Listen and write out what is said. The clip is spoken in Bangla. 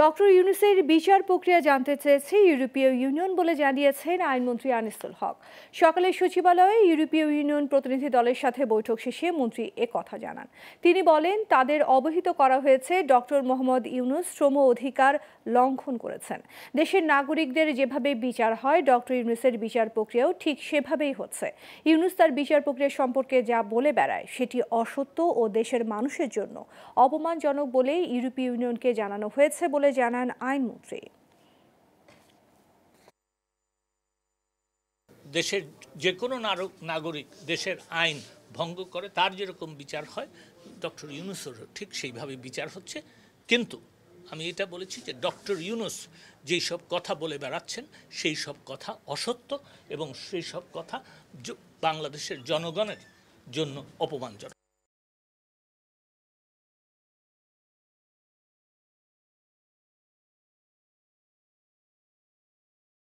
ডক্টর ইউনুসের বিচার প্রক্রিয়া জানতে চেয়েছে ইউরোপীয় ইউনিয়ন বলে জানিয়েছেন আইনমন্ত্রী আনিসুল হক সকালে সচিবালয়ে ইউরোপীয় ইউনিয়ন প্রতিনিধি দলের সাথে বৈঠক শেষে মন্ত্রী এ কথা জানান তিনি বলেন তাদের অবহিত করা হয়েছে ডক্টর মোহাম্মদ ইউনুস শ্রম অধিকার লঙ্ঘন করেছেন দেশের নাগরিকদের যেভাবে বিচার হয় ডক্টর ইউনুসের বিচার প্রক্রিয়াও ঠিক সেভাবেই হচ্ছে ইউনুস তার বিচার প্রক্রিয়া সম্পর্কে যা বলে বেড়ায় সেটি অসত্য ও দেশের মানুষের জন্য অপমানজনক বলে ইউরোপীয় ইউনিয়নকে জানানো হয়েছে বলে বলে জানান আইনমন্ত্রী দেশের যে কোনো নাগরিক দেশের আইন ভঙ্গ করে তার যেরকম বিচার হয় ডক্টর ইউনুসের ঠিক সেইভাবে বিচার হচ্ছে কিন্তু আমি এটা বলেছি যে ডক্টর ইউনুস যেই সব কথা বলে বেড়াচ্ছেন সেই সব কথা অসত্য এবং সেই সব কথা বাংলাদেশের জনগণের জন্য অপমানজনক